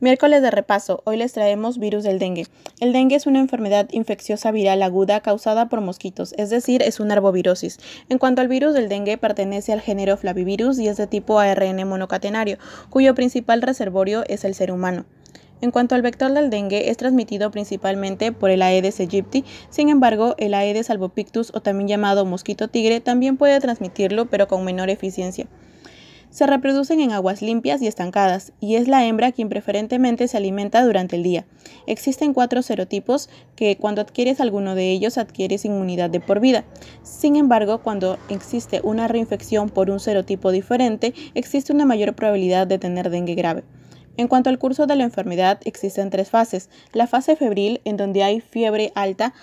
Miércoles de repaso. Hoy les traemos virus del dengue. El dengue es una enfermedad infecciosa viral aguda causada por mosquitos, es decir, es una arbovirosis. En cuanto al virus del dengue, pertenece al género Flavivirus y es de tipo ARN monocatenario, cuyo principal reservorio es el ser humano. En cuanto al vector del dengue, es transmitido principalmente por el Aedes aegypti, sin embargo, el Aedes albopictus o también llamado mosquito tigre también puede transmitirlo, pero con menor eficiencia. Se reproducen en aguas limpias y estancadas, y es la hembra quien preferentemente se alimenta durante el día. Existen cuatro serotipos que cuando adquieres alguno de ellos adquieres inmunidad de por vida. Sin embargo, cuando existe una reinfección por un serotipo diferente, existe una mayor probabilidad de tener dengue grave. En cuanto al curso de la enfermedad, existen tres fases. La fase febril, en donde hay fiebre alta,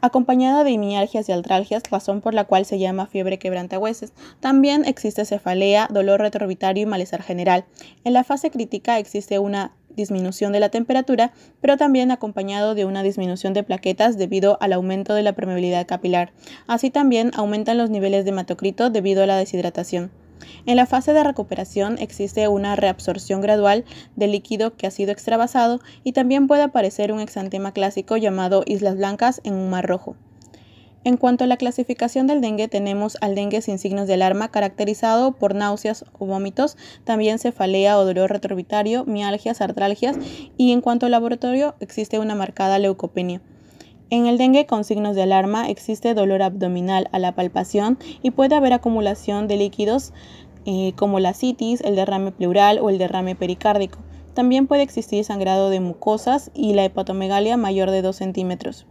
acompañada de mialgias y altralgias, razón por la cual se llama fiebre quebrantahueses. También existe cefalea, dolor retroorbitario y malestar general. En la fase crítica existe una disminución de la temperatura, pero también acompañado de una disminución de plaquetas debido al aumento de la permeabilidad capilar. Así también aumentan los niveles de hematocrito debido a la deshidratación. En la fase de recuperación existe una reabsorción gradual del líquido que ha sido extravasado y también puede aparecer un exantema clásico llamado islas blancas en un mar rojo. En cuanto a la clasificación del dengue, tenemos al dengue sin signos de alarma, caracterizado por náuseas o vómitos, también cefalea o dolor retrovitario, mialgias, artralgias, y en cuanto al laboratorio, existe una marcada leucopenia. En el dengue con signos de alarma existe dolor abdominal a la palpación y puede haber acumulación de líquidos eh, como la citis, el derrame pleural o el derrame pericárdico. También puede existir sangrado de mucosas y la hepatomegalia mayor de 2 centímetros.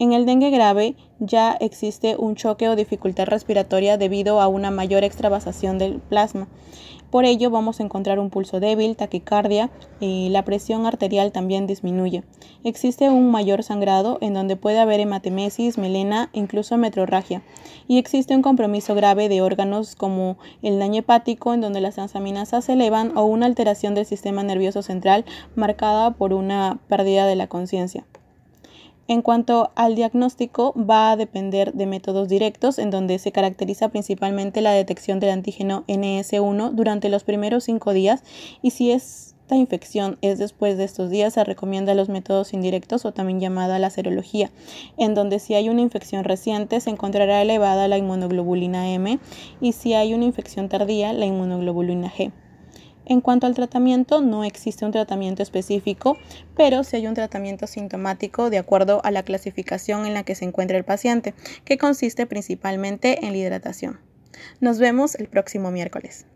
En el dengue grave ya existe un choque o dificultad respiratoria debido a una mayor extravasación del plasma. Por ello vamos a encontrar un pulso débil, taquicardia y la presión arterial también disminuye. Existe un mayor sangrado en donde puede haber hematemesis, melena, incluso metrorragia. Y existe un compromiso grave de órganos como el daño hepático en donde las transaminasas se elevan o una alteración del sistema nervioso central marcada por una pérdida de la conciencia. En cuanto al diagnóstico, va a depender de métodos directos, en donde se caracteriza principalmente la detección del antígeno NS1 durante los primeros cinco días y si esta infección es después de estos días, se recomienda los métodos indirectos o también llamada la serología, en donde si hay una infección reciente se encontrará elevada la inmunoglobulina M y si hay una infección tardía la inmunoglobulina G. En cuanto al tratamiento, no existe un tratamiento específico, pero sí hay un tratamiento sintomático de acuerdo a la clasificación en la que se encuentra el paciente, que consiste principalmente en la hidratación. Nos vemos el próximo miércoles.